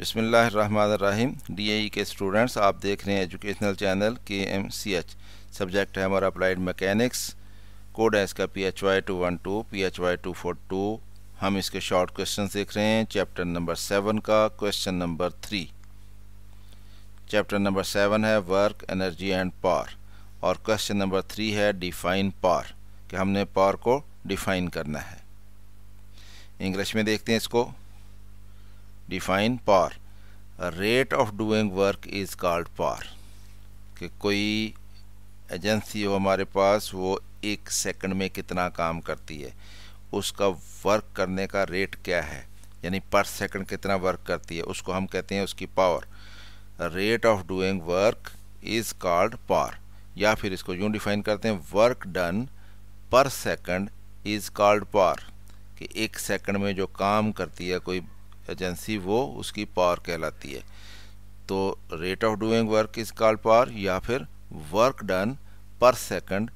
बसमीम D A के students आप देख रहे हैं educational channel K M C H subject है हमारा अप्लाइड मैकेनिक्स कोड है इसका P H Y two one two P H Y two four two हम इसके शॉर्ट क्वेश्चन देख रहे हैं चैप्टर नंबर सेवन का question number three chapter number seven है वर्क एनर्जी एंड पावर और क्वेश्चन नंबर थ्री है डिफाइन पावर कि हमने पावर को डिफाइन करना है इंग्लिश में देखते हैं इसको define power rate of doing work is called power कि कोई एजेंसी हो हमारे पास वो एक सेकंड में कितना काम करती है उसका वर्क करने का रेट क्या है यानी पर सेकंड कितना वर्क करती है उसको हम कहते हैं उसकी power rate of doing work is called power या फिर इसको यूँ डिफाइन करते हैं work done per second is called power कि एक सेकंड में जो काम करती है कोई एजेंसी वो उसकी पावर कहलाती है तो rate of doing work is called power या फिर work done per second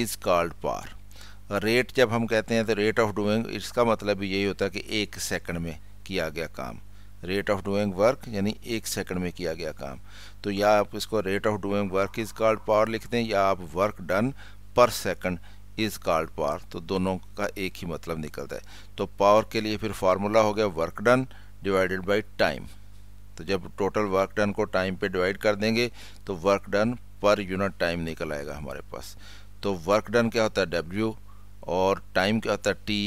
is called power rate जब हम कहते हैं तो रेट ऑफ डूइंग इसका मतलब यही होता है कि एक सेकंड में किया गया काम रेट ऑफ डूइंग वर्क यानी एक सेकंड में किया गया काम तो या आप इसको rate of doing work is called power लिखते हैं या आप work done per second is called power तो दोनों का एक ही मतलब निकलता है तो पावर के लिए फिर फार्मूला हो गया work done divided by time तो जब टोटल वर्क डन को टाइम पे डिवाइड कर देंगे तो work done per unit time निकल आएगा हमारे पास तो वर्क डन क्या होता है डब्ल्यू और टाइम क्या होता है टी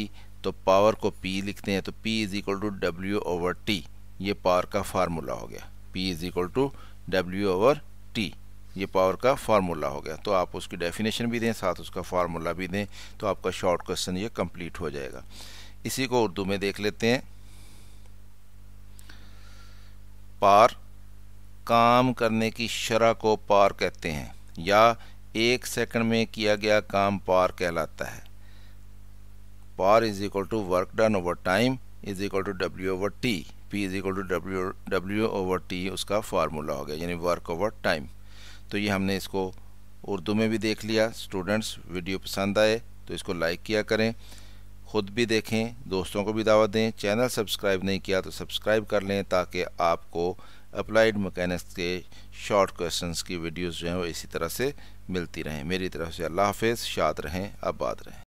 तो पावर को पी लिखते हैं तो P is equal to W over T ये पावर का फार्मूला हो गया P is equal to W over T ये पावर का फार्मूला हो गया तो आप उसकी डेफिनेशन भी दें साथ उसका फार्मूला भी दें तो आपका शॉर्ट क्वेश्चन ये कंप्लीट हो जाएगा इसी को उर्दू में देख लेते हैं पार काम करने की शरह को पार कहते हैं या एक सेकंड में किया गया काम पार कहलाता है power is equal to work done over time is equal to W over T P is equal to W W over T उसका फार्मूला हो गया यानी वर्क ओवर टाइम तो ये हमने इसको उर्दू में भी देख लिया स्टूडेंट्स वीडियो पसंद आए तो इसको लाइक किया करें खुद भी देखें दोस्तों को भी दावा दें चैनल सब्सक्राइब नहीं किया तो सब्सक्राइब कर लें ताकि आपको अप्लाइड मकैनिक्स के शॉर्ट क्वेश्चंस की वीडियोस जो हैं वो इसी तरह से मिलती रहें मेरी तरफ से अल्लाह हाफिज़ शाद रहें आबाद रहें